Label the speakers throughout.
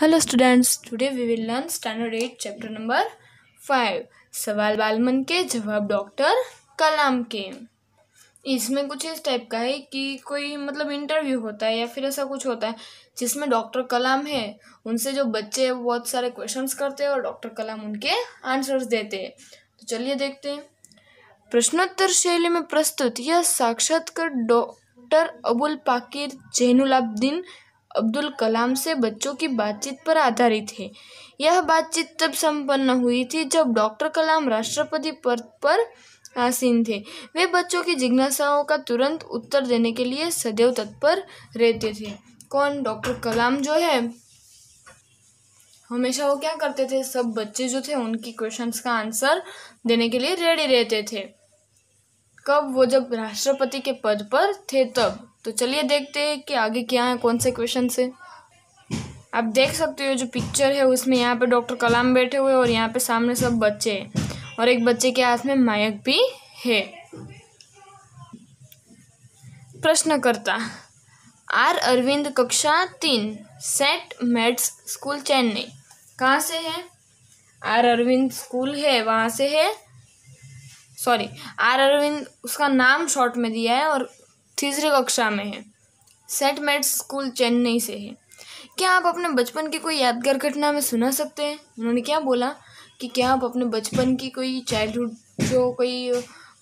Speaker 1: hello students today we will learn standard eight chapter number five सवाल बालमन के जवाब डॉक्टर कलाम के इसमें कुछ इस टाइप का है कि कोई मतलब इंटरव्यू होता है या फिर ऐसा कुछ होता है जिसमें डॉक्टर कलाम है उनसे जो बच्चे हैं बहुत सारे क्वेश्चंस करते हैं और डॉक्टर कलाम उनके आंसर्स देते हैं तो चलिए देखते हैं प्रश्नोत्तर शैली में प्रस्तुत यह साक्षात्कार डॉक्टर अबुल पाकिर जैनुलाब्दीन अब्दुल कलाम से बच्चों की बातचीत पर आधारित है यह बातचीत तब संपन्न हुई थी जब डॉक्टर कलाम राष्ट्रपति पद पर आसीन थे वे बच्चों की जिज्ञासाओं का तुरंत उत्तर देने के लिए सदैव तत्पर रहते थे कौन डॉक्टर कलाम जो है हमेशा वो क्या करते थे सब बच्चे जो थे उनकी क्वेश्चंस का आंसर देने के लिए रेडी रहते थे कब वो जब राष्ट्रपति के पद पर थे तब तो चलिए देखते हैं कि आगे क्या है कौन से क्वेश्चन से आप देख सकते हो जो पिक्चर है उसमें यहाँ पे डॉक्टर कलाम बैठे हुए और यहाँ पे सामने सब बच्चे हैं और एक बच्चे के हाथ में मायक भी है प्रश्नकर्ता आर अरविंद कक्षा तीन सेट मेट्स स्कूल चेन्नई कहाँ से है आर अरविंद स्कूल है वहाँ से है सॉरी आर अरविंद उसका नाम शॉर्ट में दिया है और तीसरी कक्षा में है सेंट मेट्स स्कूल चेन्नई से है क्या आप अपने बचपन की कोई यादगार घटना में सुना सकते हैं उन्होंने क्या बोला कि क्या आप अपने बचपन की कोई चाइल्डहुड जो कोई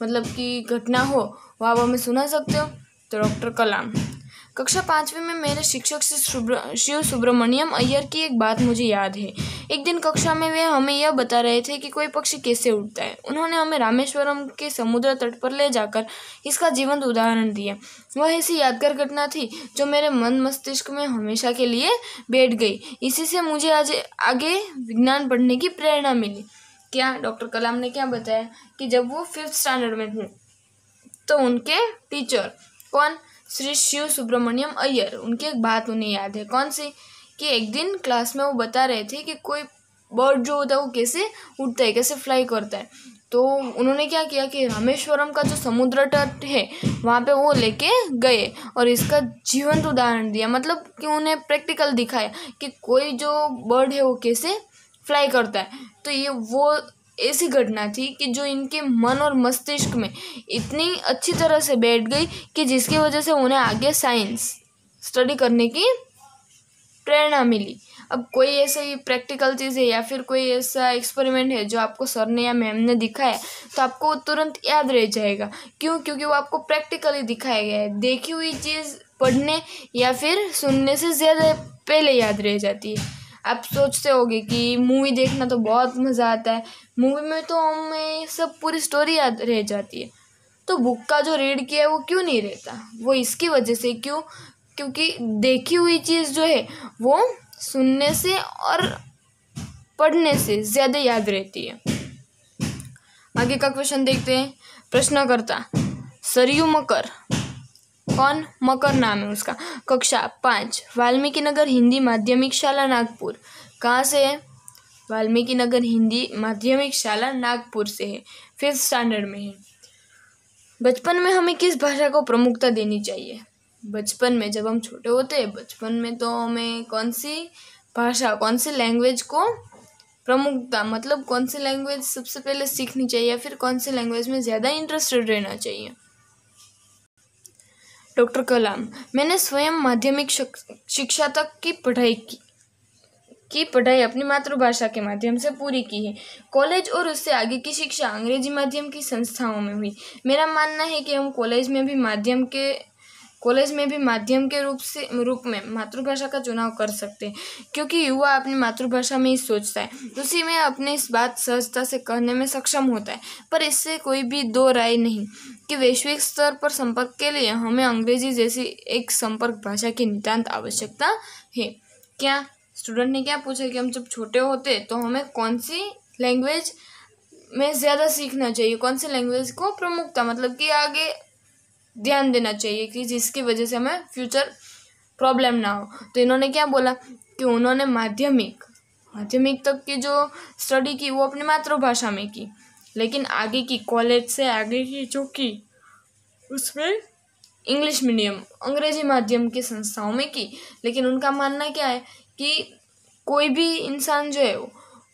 Speaker 1: मतलब कि घटना हो वह आप हमें सुना सकते हो तो डॉक्टर कलाम कक्षा पाँचवीं में मेरे शिक्षक से शिव सुब्रमण्यम अय्यर की एक बात मुझे याद है एक दिन कक्षा में वे हमें यह बता रहे थे कि कोई पक्षी कैसे उड़ता है उन्होंने हमें रामेश्वरम के समुद्र तट पर ले जाकर इसका जीवंत उदाहरण दिया वह ऐसी यादगार घटना थी जो मेरे मन मस्तिष्क में हमेशा के लिए बैठ गई इसी से मुझे आज आगे विज्ञान पढ़ने की प्रेरणा मिली क्या डॉक्टर कलाम ने क्या बताया कि जब वो फिफ्थ स्टैंडर्ड में थे तो उनके टीचर कौन श्री शिव सुब्रमण्यम अय्यर उनकी एक बात उन्हें याद है कौन सी कि एक दिन क्लास में वो बता रहे थे कि कोई बर्ड जो होता है वो कैसे उठता है कैसे फ्लाई करता है तो उन्होंने क्या किया कि रामेश्वरम का जो समुद्र तट है वहाँ पे वो लेके गए और इसका जीवंत उदाहरण दिया मतलब कि उन्हें प्रैक्टिकल दिखाया कि कोई जो बर्ड है वो कैसे फ्लाई करता है तो ये वो ऐसी घटना थी कि जो इनके मन और मस्तिष्क में इतनी अच्छी तरह से बैठ गई कि जिसकी वजह से उन्हें आगे साइंस स्टडी करने की प्रेरणा मिली अब कोई ऐसी प्रैक्टिकल चीज़ है या फिर कोई ऐसा एक्सपेरिमेंट है जो आपको सर ने या मैम ने दिखाया तो आपको तुरंत याद रह जाएगा क्यों क्योंकि वो आपको प्रैक्टिकली दिखाया गया है देखी हुई चीज़ पढ़ने या फिर सुनने से ज़्यादा पहले याद रह जाती है आप सोचते होगे कि मूवी देखना तो बहुत मज़ा आता है मूवी में तो हमें सब पूरी स्टोरी याद रह जाती है तो बुक का जो रीड किया है वो क्यों नहीं रहता वो इसकी वजह से क्यों क्योंकि देखी हुई चीज़ जो है वो सुनने से और पढ़ने से ज़्यादा याद रहती है आगे का क्वेश्चन देखते हैं प्रश्नकर्ता सरयू मकर कौन मकर नाम है उसका कक्षा पाँच वाल्मीकि नगर हिंदी माध्यमिक शाला नागपुर कहाँ से है वाल्मीकि नगर हिंदी माध्यमिक शाला नागपुर से है फिफ्थ स्टैंडर्ड में है बचपन में हमें किस भाषा को प्रमुखता देनी चाहिए बचपन में जब हम छोटे होते हैं बचपन में तो हमें कौन सी भाषा कौन सी लैंग्वेज को प्रमुखता मतलब कौन सी लैंग्वेज सबसे पहले सीखनी चाहिए या फिर कौन सी लैंग्वेज में ज़्यादा इंटरेस्टेड रहना चाहिए डॉक्टर कलाम मैंने स्वयं माध्यमिक शिक्षा तक की पढ़ाई की की पढ़ाई अपनी मातृभाषा के माध्यम से पूरी की है कॉलेज और उससे आगे की शिक्षा अंग्रेजी माध्यम की संस्थाओं में हुई मेरा मानना है कि हम कॉलेज में भी माध्यम के कॉलेज में भी माध्यम के रूप से रूप में मातृभाषा का चुनाव कर सकते हैं क्योंकि युवा अपनी मातृभाषा में ही सोचता है उसी में अपने इस बात सहजता से कहने में सक्षम होता है पर इससे कोई भी दो राय नहीं कि वैश्विक स्तर पर संपर्क के लिए हमें अंग्रेजी जैसी एक संपर्क भाषा की नितान्त आवश्यकता है क्या स्टूडेंट ने क्या पूछा कि हम जब छोटे होते तो हमें कौन सी लैंग्वेज में ज़्यादा सीखना चाहिए कौन सी लैंग्वेज को प्रमुखता मतलब कि आगे ध्यान देना चाहिए कि जिसकी वजह से हमें फ्यूचर प्रॉब्लम ना हो तो इन्होंने क्या बोला कि उन्होंने माध्यमिक माध्यमिक तक की जो स्टडी की वो अपनी मातृभाषा में की लेकिन आगे की कॉलेज से आगे की जो की उसमें इंग्लिश मीडियम अंग्रेजी माध्यम की संस्थाओं में की लेकिन उनका मानना क्या है कि कोई भी इंसान जो है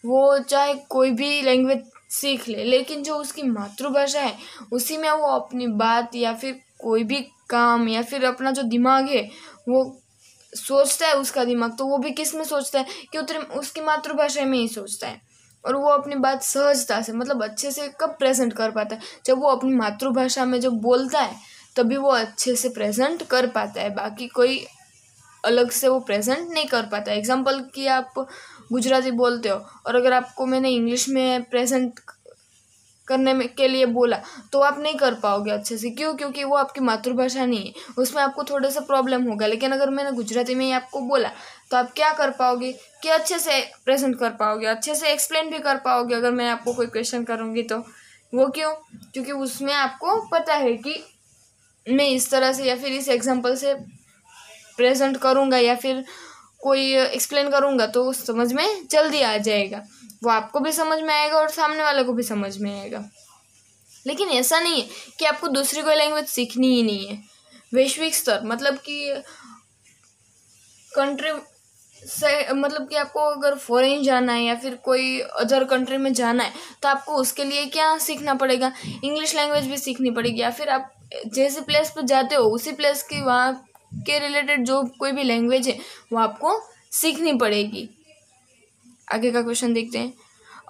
Speaker 1: वो चाहे कोई भी लैंग्वेज सीख ले लेकिन जो उसकी मातृभाषा है उसी में वो अपनी बात या फिर कोई भी काम या फिर अपना जो दिमाग है वो सोचता है उसका दिमाग तो वो भी किस में सोचता है कि उतरे उसकी मातृभाषा में ही सोचता है और वो अपनी बात सहजता से मतलब अच्छे से कब प्रेजेंट कर पाता है जब वो अपनी मातृभाषा में जब बोलता है तभी वो अच्छे से प्रेजेंट कर पाता है बाकी कोई अलग से वो प्रेजेंट नहीं कर पाता एग्जाम्पल कि आप गुजराती बोलते हो और अगर आपको मैंने इंग्लिश में प्रेजेंट करने में के लिए बोला तो आप नहीं कर पाओगे अच्छे से क्यों क्योंकि वो आपकी मातृभाषा नहीं है उसमें आपको थोड़ा सा प्रॉब्लम होगा लेकिन अगर मैंने गुजराती में ही आपको बोला तो आप क्या कर पाओगे कि अच्छे से प्रेजेंट कर पाओगे अच्छे से एक्सप्लेन भी कर पाओगे अगर मैं आपको कोई क्वेश्चन करूँगी तो वो क्यों क्योंकि उसमें आपको पता है कि मैं इस तरह से या फिर इस एग्जाम्पल से प्रेजेंट करूँगा या फिर कोई एक्सप्लेन करूँगा तो समझ में जल्दी आ जाएगा वो आपको भी समझ में आएगा और सामने वाले को भी समझ में आएगा लेकिन ऐसा नहीं है कि आपको दूसरी कोई लैंग्वेज सीखनी ही नहीं है वैश्विक स्तर मतलब कि कंट्री से मतलब कि आपको अगर फॉरेन जाना है या फिर कोई अदर कंट्री में जाना है तो आपको उसके लिए क्या सीखना पड़ेगा इंग्लिश लैंग्वेज भी सीखनी पड़ेगी या फिर आप जैसे प्लेस पर जाते हो उसी प्लेस की वहाँ के रिलेटेड जो कोई भी लैंग्वेज है वो आपको सीखनी पड़ेगी आगे का क्वेश्चन देखते हैं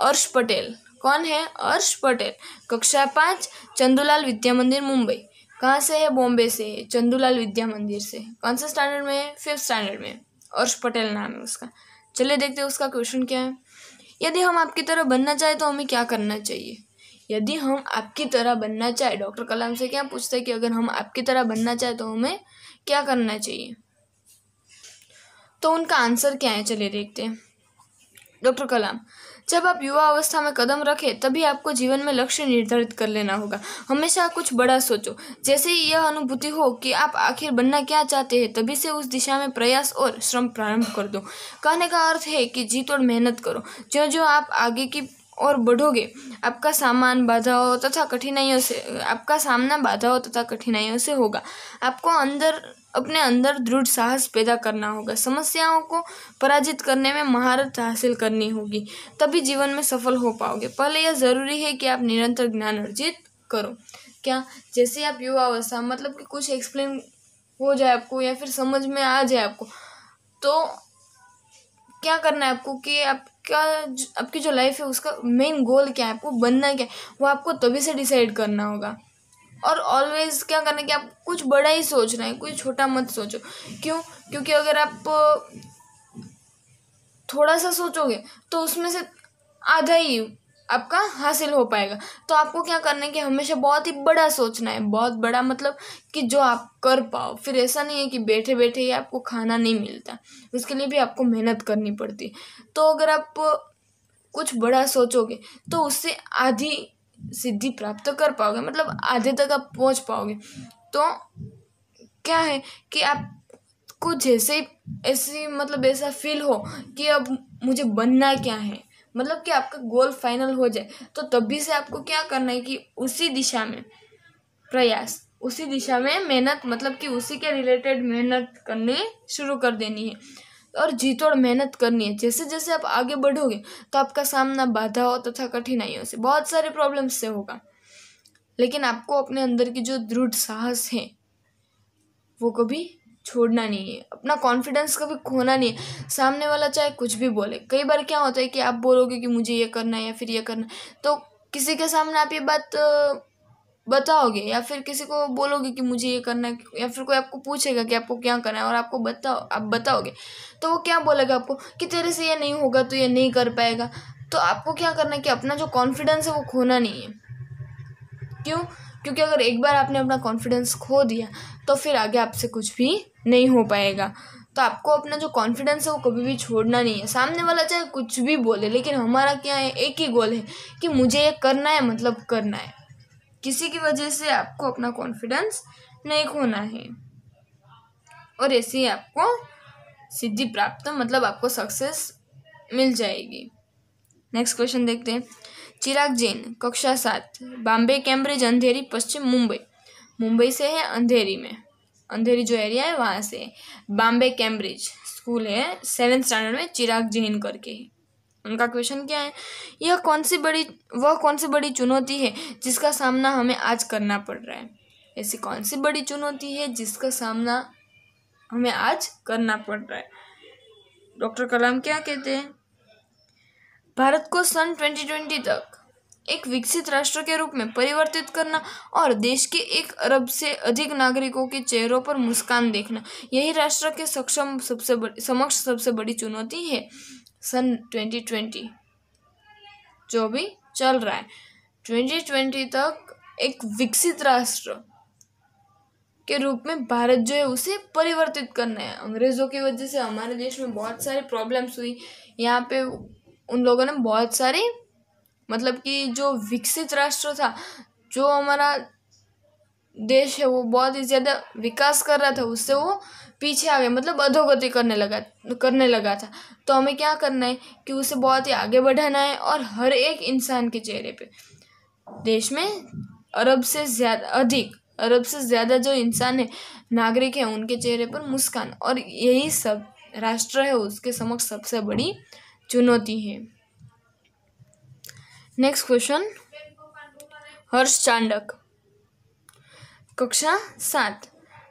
Speaker 1: अर्श पटेल कौन है अर्श पटेल कक्षा पाँच चंदूलाल विद्या मंदिर मुंबई कहाँ से है बॉम्बे से है चंदूलाल विद्या मंदिर से कौन से स्टैंडर्ड में है फिफ्थ स्टैंडर्ड में अर्श पटेल नाम है उसका चलिए देखते हैं उसका क्वेश्चन क्या है यदि हम आपकी तरह बनना चाहें तो हमें क्या करना चाहिए यदि हम आपकी तरह बनना चाहे डॉक्टर कलाम से क्या पूछते हैं कि अगर हम आपकी तरह बनना चाहे तो हमें क्या करना चाहिए तो उनका आंसर क्या है चलिए देखते हैं डॉक्टर कलाम जब आप युवा अवस्था में कदम रखें तभी आपको जीवन में लक्ष्य निर्धारित कर लेना होगा हमेशा कुछ बड़ा सोचो जैसे ही यह अनुभूति हो कि आप आखिर बनना क्या चाहते हैं तभी से उस दिशा में प्रयास और श्रम प्रारंभ कर दो कहने का अर्थ है कि जीत और मेहनत करो जो जो आप आगे की और बढ़ोगे आपका सामान बाधाओं तथा कठिनाइयों से आपका सामना बाधाओं तथा कठिनाइयों से होगा आपको अंदर अपने अंदर दृढ़ साहस पैदा करना होगा समस्याओं को पराजित करने में महारत हासिल करनी होगी तभी जीवन में सफल हो पाओगे पहले यह ज़रूरी है कि आप निरंतर ज्ञान अर्जित करो क्या जैसे आप युवा अवस्था मतलब कि कुछ एक्सप्लेन हो जाए आपको या फिर समझ में आ जाए आपको तो क्या करना है आपको कि आपका आपकी जो लाइफ है उसका मेन गोल क्या है आपको बनना क्या है वो आपको तभी से डिसाइड करना होगा और ऑलवेज क्या करना कि आप कुछ बड़ा ही सोचना है कोई छोटा मत सोचो क्यों क्योंकि अगर आप थोड़ा सा सोचोगे तो उसमें से आधा ही आपका हासिल हो पाएगा तो आपको क्या करना है कि हमेशा बहुत ही बड़ा सोचना है बहुत बड़ा मतलब कि जो आप कर पाओ फिर ऐसा नहीं है कि बैठे बैठे ही आपको खाना नहीं मिलता उसके लिए भी आपको मेहनत करनी पड़ती तो अगर आप कुछ बड़ा सोचोगे तो उससे आधी सिद्धि प्राप्त कर पाओगे मतलब आधे तक आप पहुंच पाओगे तो क्या है कि आपको जैसे ऐसी मतलब ऐसा फील हो कि अब मुझे बनना क्या है मतलब कि आपका गोल फाइनल हो जाए तो तभी से आपको क्या करना है कि उसी दिशा में प्रयास उसी दिशा में मेहनत मतलब कि उसी के रिलेटेड मेहनत करनी शुरू कर देनी है और जीतोड़ मेहनत करनी है जैसे जैसे आप आगे बढ़ोगे तो आपका सामना बाधाओं तथा कठिनाइयों से बहुत सारे प्रॉब्लम्स से होगा लेकिन आपको अपने अंदर की जो दृढ़ साहस है वो कभी छोड़ना नहीं है अपना कॉन्फिडेंस कभी खोना नहीं है सामने वाला चाहे कुछ भी बोले कई बार क्या होता है कि आप बोलोगे कि मुझे ये करना है या फिर ये करना है तो किसी के सामने आप ये बात बताओगे या फिर किसी को बोलोगे कि मुझे ये करना है या फिर कोई आपको पूछेगा कि आपको क्या करना है और आपको बताओ आप बताओगे तो वो क्या बोलेगा आपको कि तेरे से ये नहीं होगा तो ये नहीं कर पाएगा तो आपको क्या करना है कि अपना जो कॉन्फिडेंस है वो खोना नहीं है क्यों क्योंकि अगर एक बार आपने अपना कॉन्फिडेंस खो दिया तो फिर आगे आपसे कुछ भी नहीं हो पाएगा तो आपको अपना जो कॉन्फिडेंस है वो कभी भी छोड़ना नहीं है सामने वाला चाहे कुछ भी बोले लेकिन हमारा क्या है एक ही गोल है कि मुझे ये करना है मतलब करना है किसी की वजह से आपको अपना कॉन्फिडेंस नहीं खोना है और ऐसे ही आपको सिद्धि प्राप्त मतलब आपको सक्सेस मिल जाएगी नेक्स्ट क्वेश्चन देखते हैं चिराग जैन कक्षा सात बॉम्बे कैम्ब्रिज अंधेरी पश्चिम मुंबई मुंबई से है अंधेरी में अंधेरी जो एरिया है वहाँ से बॉम्बे कैम्ब्रिज स्कूल है सेवन स्टैंडर्ड में चिराग जैन करके है उनका क्वेश्चन क्या है यह कौन सी बड़ी वह कौन सी बड़ी चुनौती है जिसका सामना हमें आज करना पड़ रहा है ऐसी कौन सी बड़ी चुनौती है जिसका सामना हमें आज करना पड़ रहा है डॉक्टर कलाम क्या कहते हैं भारत को सन 2020 तक एक विकसित राष्ट्र के रूप में परिवर्तित करना और देश के एक अरब से अधिक नागरिकों के चेहरों पर मुस्कान देखना यही राष्ट्र के सक्षम सबसे बड़ी समक्ष सबसे बड़ी चुनौती है सन 2020 जो भी चल रहा है 2020 तक एक विकसित राष्ट्र के रूप में भारत जो है उसे परिवर्तित करना है अंग्रेज़ों की वजह से हमारे देश में बहुत सारी प्रॉब्लम्स हुई यहाँ पे उन लोगों ने बहुत सारी मतलब कि जो विकसित राष्ट्र था जो हमारा देश है वो बहुत ही ज़्यादा विकास कर रहा था उससे वो पीछे आ गया मतलब अधोगति करने लगा करने लगा था तो हमें क्या करना है कि उसे बहुत ही आगे बढ़ाना है और हर एक इंसान के चेहरे पे देश में अरब से ज़्यादा अधिक अरब से ज़्यादा जो इंसान है नागरिक है उनके चेहरे पर मुस्कान और यही सब राष्ट्र है उसके समक्ष सबसे बड़ी चुनौती है नेक्स्ट क्वेश्चन हर्ष चांडक कक्षा सात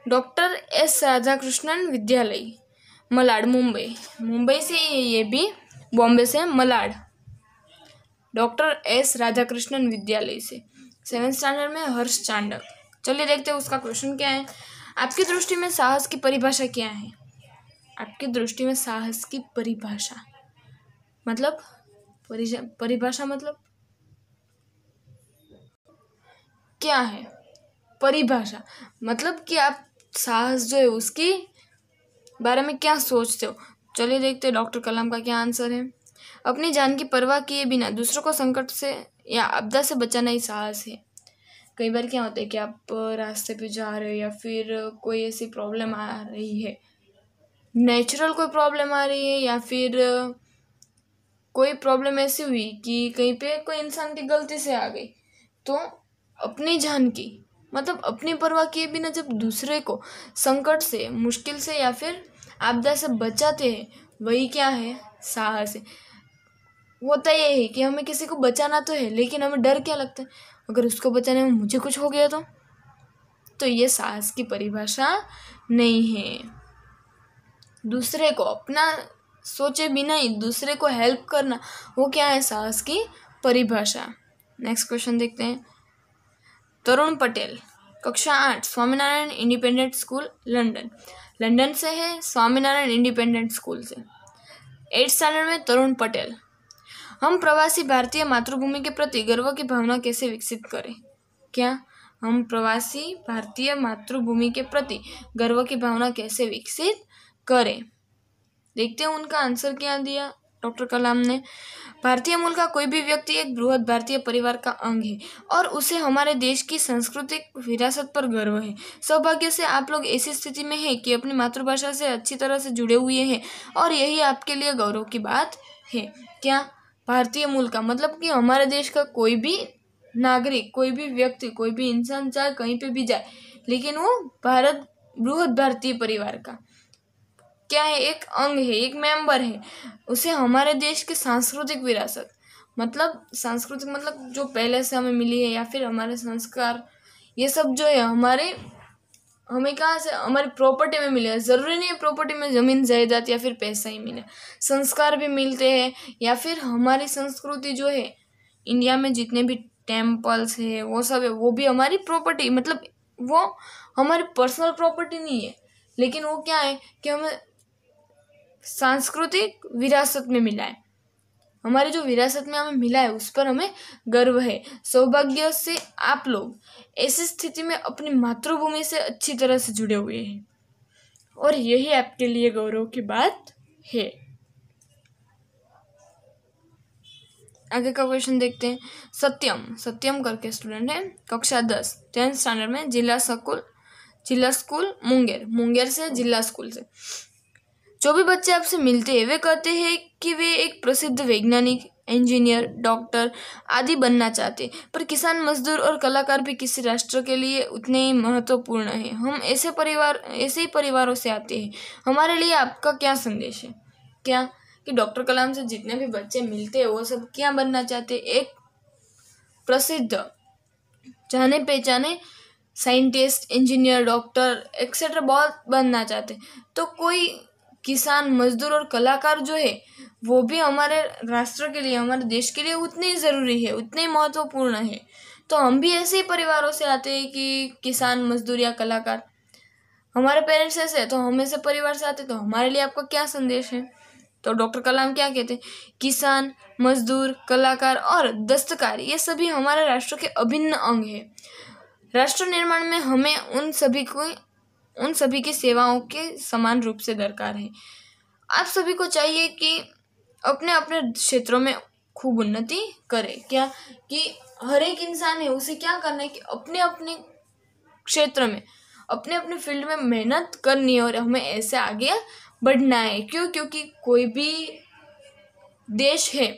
Speaker 1: डॉक्टर एस राधाकृष्णन विद्यालय मलाड मुंबई मुंबई से ये भी बॉम्बे से मलाड डॉक्टर एस राधाकृष्णन विद्यालय से सेवन स्टैंडर्ड में हर्ष चांडक चलिए देखते हैं उसका क्वेश्चन क्या है आपकी दृष्टि में साहस की परिभाषा क्या है आपकी दृष्टि में साहस की परिभाषा मतलब परिभाषा मतलब क्या है परिभाषा मतलब कि आप साहस जो है उसकी बारे में क्या सोचते हो चलिए देखते हैं डॉक्टर कलाम का क्या आंसर है अपनी जान की परवाह किए बिना दूसरों को संकट से या आपदा से बचाना ही साहस है कई बार क्या होता है कि आप रास्ते पे जा रहे हो या फिर कोई ऐसी प्रॉब्लम आ रही है नेचुरल कोई प्रॉब्लम आ रही है या फिर कोई प्रॉब्लम ऐसी हुई कि कहीं पे कोई इंसान की गलती से आ गई तो अपनी जान की मतलब अपनी परवाह किए बिना जब दूसरे को संकट से मुश्किल से या फिर आपदा से बचाते हैं वही क्या है साहस है होता ये है कि हमें किसी को बचाना तो है लेकिन हमें डर क्या लगता है अगर उसको बचाने में मुझे कुछ हो गया तो तो ये साहस की परिभाषा नहीं है दूसरे को अपना सोचे बिना ही दूसरे को हेल्प करना वो क्या है साहस की परिभाषा नेक्स्ट क्वेश्चन देखते हैं तरुण पटेल कक्षा आठ Swaminarayan independent school London London से है स्वामीनारायण इंडिपेंडेंट स्कूल से एट स्टैंडर्ड में तरुण पटेल हम प्रवासी भारतीय मातृभूमि के प्रति गर्व की भावना कैसे विकसित करें क्या हम प्रवासी भारतीय मातृभूमि के प्रति गर्व की भावना कैसे विकसित करें देखते हैं उनका आंसर क्या दिया डॉक्टर कलाम ने भारतीय मूल का कोई भी व्यक्ति एक बृहद भारतीय परिवार का अंग है और उसे हमारे देश की सांस्कृतिक विरासत पर गर्व है सौभाग्य से आप लोग ऐसी स्थिति में हैं कि अपनी मातृभाषा से अच्छी तरह से जुड़े हुए हैं और यही आपके लिए गौरव की बात है क्या भारतीय मूल का मतलब कि हमारे देश का कोई भी नागरिक कोई भी व्यक्ति कोई भी इंसान चाहे कहीं पे भी जाए लेकिन वो भारत बृहद भारतीय परिवार का क्या है एक अंग है एक मेंबर है उसे हमारे देश की सांस्कृतिक विरासत मतलब सांस्कृतिक मतलब जो पहले से हमें मिली है या फिर हमारे संस्कार ये सब जो है हमारे हमें कहाँ से हमारी प्रॉपर्टी में मिले ज़रूरी नहीं है प्रॉपर्टी में ज़मीन जायदाद या फिर पैसा ही मिले संस्कार भी मिलते हैं या फिर हमारी संस्कृति जो है इंडिया में जितने भी टेम्पल्स है वो सब है वो भी हमारी प्रॉपर्टी मतलब वो हमारी पर्सनल प्रॉपर्टी नहीं है लेकिन वो क्या है कि हमें सांस्कृतिक विरासत में मिला है हमारे जो विरासत में हमें मिला है उस पर हमें गर्व है सौभाग्य से आप लोग ऐसी स्थिति में अपनी मातृभूमि से अच्छी तरह से जुड़े हुए हैं और यही आपके लिए गौरव की बात है आगे का क्वेश्चन देखते हैं सत्यम सत्यम करके स्टूडेंट है कक्षा दस टेंथ स्टैंडर्ड में जिला स्कूल जिला स्कूल मुंगेर मुंगेर से जिला स्कूल से जो भी बच्चे आपसे मिलते हैं वे कहते हैं कि वे एक प्रसिद्ध वैज्ञानिक इंजीनियर डॉक्टर आदि बनना चाहते पर किसान मजदूर और कलाकार भी किसी राष्ट्र के लिए उतने ही महत्वपूर्ण है हम ऐसे परिवार ऐसे ही परिवारों से आते हैं हमारे लिए आपका क्या संदेश है क्या कि डॉक्टर कलाम से जितने भी बच्चे मिलते हैं वो सब क्या बनना चाहते एक प्रसिद्ध जाने पहचाने साइंटिस्ट इंजीनियर डॉक्टर एक्सेट्रा बहुत बनना चाहते तो कोई किसान मज़दूर और कलाकार जो है वो भी हमारे राष्ट्र के लिए हमारे देश के लिए उतने ही ज़रूरी है उतने ही महत्वपूर्ण है तो हम भी ऐसे ही परिवारों से आते हैं कि किसान मज़दूर या कलाकार हमारे पेरेंट्स ऐसे तो हम ऐसे परिवार से आते तो हमारे लिए आपका क्या संदेश है तो डॉक्टर कलाम क्या कहते हैं किसान मजदूर कलाकार और दस्तकार ये सभी हमारे राष्ट्र के अभिन्न अंग है राष्ट्र निर्माण में हमें उन सभी को उन सभी की सेवाओं के समान रूप से दरकार है आप सभी को चाहिए कि अपने अपने क्षेत्रों में खूब उन्नति करे क्या कि हर एक इंसान है उसे क्या करना है कि अपने अपने क्षेत्र में अपने अपने फील्ड में मेहनत करनी है और हमें ऐसे आगे बढ़ना है क्यों क्योंकि कोई भी देश है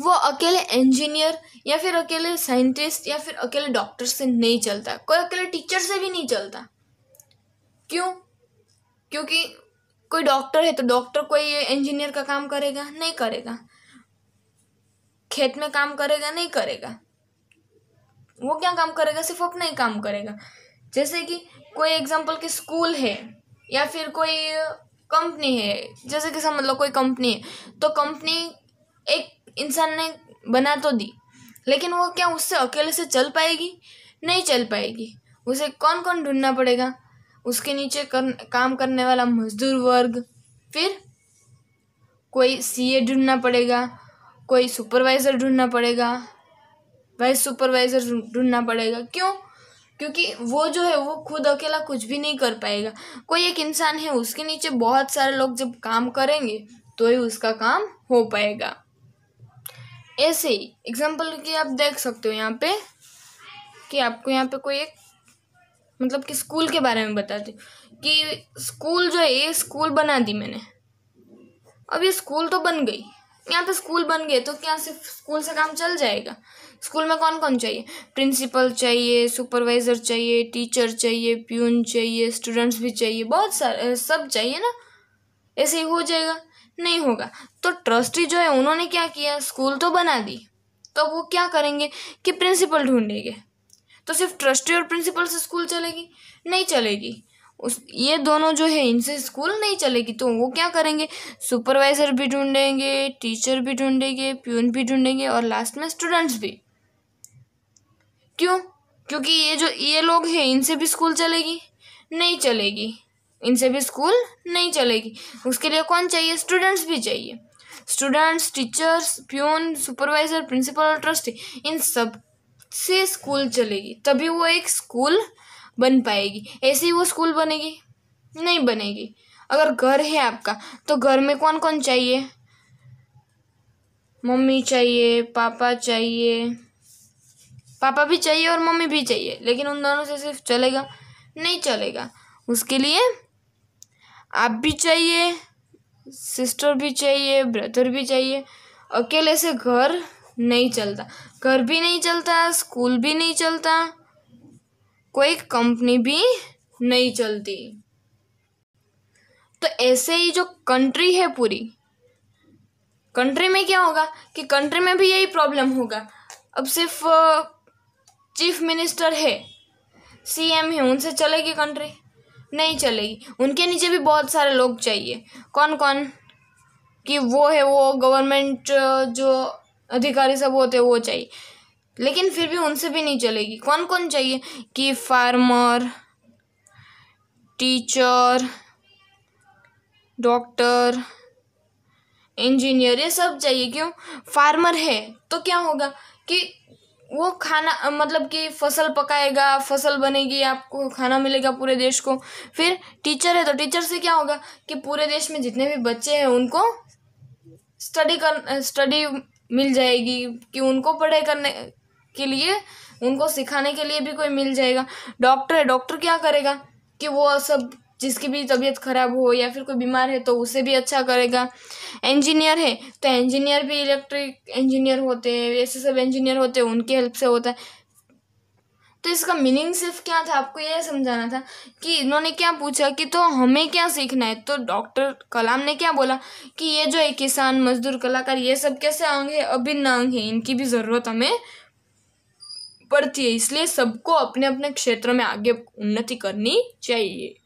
Speaker 1: वो अकेले इंजीनियर या फिर अकेले साइंटिस्ट या फिर अकेले डॉक्टर से नहीं चलता कोई अकेले टीचर से भी नहीं चलता क्यों क्योंकि कोई डॉक्टर है तो डॉक्टर कोई इंजीनियर का काम करेगा नहीं करेगा खेत में काम करेगा नहीं करेगा वो क्या काम करेगा सिर्फ अपना ही काम करेगा जैसे कि कोई एग्जांपल के स्कूल है या फिर कोई कंपनी है जैसे कि समझ लो कोई कंपनी है तो कंपनी एक इंसान ने बना तो दी लेकिन वो क्या उससे अकेले से चल पाएगी नहीं चल पाएगी उसे कौन कौन ढूंढना पड़ेगा उसके नीचे कर, काम करने वाला मजदूर वर्ग फिर कोई सीए ढूंढना पड़ेगा कोई सुपरवाइज़र ढूंढना पड़ेगा वाइस सुपरवाइज़र ढूंढना पड़ेगा क्यों क्योंकि वो जो है वो खुद अकेला कुछ भी नहीं कर पाएगा कोई एक इंसान है उसके नीचे बहुत सारे लोग जब काम करेंगे तो ही उसका काम हो पाएगा ऐसे ही एग्जाम्पल की आप देख सकते हो यहाँ पे कि आपको यहाँ पे कोई एक मतलब कि स्कूल के बारे में बताती कि स्कूल जो है ये स्कूल बना दी मैंने अब ये स्कूल तो बन गई यहाँ पे स्कूल बन गए तो क्या सिर्फ स्कूल से काम चल जाएगा स्कूल में कौन कौन चाहिए प्रिंसिपल चाहिए सुपरवाइज़र चाहिए टीचर चाहिए प्यून चाहिए स्टूडेंट्स भी चाहिए बहुत सारे सब चाहिए ना ऐसे ही हो जाएगा नहीं होगा तो ट्रस्टी जो है उन्होंने क्या किया स्कूल तो बना दी तो वो क्या करेंगे कि प्रिंसिपल ढूंढेंगे तो सिर्फ ट्रस्टी और प्रिंसिपल से स्कूल चलेगी नहीं चलेगी उस ये दोनों जो है इनसे स्कूल नहीं चलेगी तो वो क्या करेंगे सुपरवाइज़र भी ढूंढेंगे टीचर भी ढूंढेंगे प्यून भी ढूंढेंगे और लास्ट में स्टूडेंट्स भी क्यों क्योंकि ये जो ये लोग हैं इनसे भी स्कूल चलेगी नहीं चलेगी इनसे भी स्कूल नहीं चलेगी उसके लिए कौन चाहिए स्टूडेंट्स भी चाहिए students teachers peon supervisor principal और ट्रस्टी इन सब से स्कूल चलेगी तभी वो एक स्कूल बन पाएगी ऐसे ही वो स्कूल बनेगी नहीं बनेगी अगर घर है आपका तो घर में कौन कौन चाहिए मम्मी चाहिए पापा चाहिए पापा भी चाहिए और मम्मी भी चाहिए लेकिन उन दोनों से सिर्फ चलेगा नहीं चलेगा उसके लिए आप भी चाहिए सिस्टर भी चाहिए ब्रदर भी चाहिए अकेले से घर नहीं चलता घर भी नहीं चलता स्कूल भी नहीं चलता कोई कंपनी भी नहीं चलती तो ऐसे ही जो कंट्री है पूरी कंट्री में क्या होगा कि कंट्री में भी यही प्रॉब्लम होगा अब सिर्फ चीफ मिनिस्टर है सीएम है उनसे चलेगी कंट्री नहीं चलेगी उनके नीचे भी बहुत सारे लोग चाहिए कौन कौन कि वो है वो गवर्नमेंट जो अधिकारी सब होते वो चाहिए लेकिन फिर भी उनसे भी नहीं चलेगी कौन कौन चाहिए कि फार्मर टीचर डॉक्टर इंजीनियर ये सब चाहिए क्यों फार्मर है तो क्या होगा कि वो खाना मतलब कि फसल पकाएगा फसल बनेगी आपको खाना मिलेगा पूरे देश को फिर टीचर है तो टीचर से क्या होगा कि पूरे देश में जितने भी बच्चे हैं उनको स्टडी कर स्टडी मिल जाएगी कि उनको पढ़ाई करने के लिए उनको सिखाने के लिए भी कोई मिल जाएगा डॉक्टर है डॉक्टर क्या करेगा कि वो सब जिसकी भी तबीयत खराब हो या फिर कोई बीमार है तो उसे भी अच्छा करेगा इंजीनियर है तो इंजीनियर भी इलेक्ट्रिक इंजीनियर होते हैं ऐसे सब इंजीनियर होते हैं उनकी हेल्प से होता है तो इसका मीनिंग सिर्फ क्या था आपको यह समझाना था कि इन्होंने क्या पूछा कि तो हमें क्या सीखना है तो डॉक्टर कलाम ने क्या बोला कि ये जो है किसान मजदूर कलाकार ये सब कैसे अंग है अभिन्न अंग है इनकी भी ज़रूरत हमें पड़ती है इसलिए सबको अपने अपने क्षेत्र में आगे उन्नति करनी चाहिए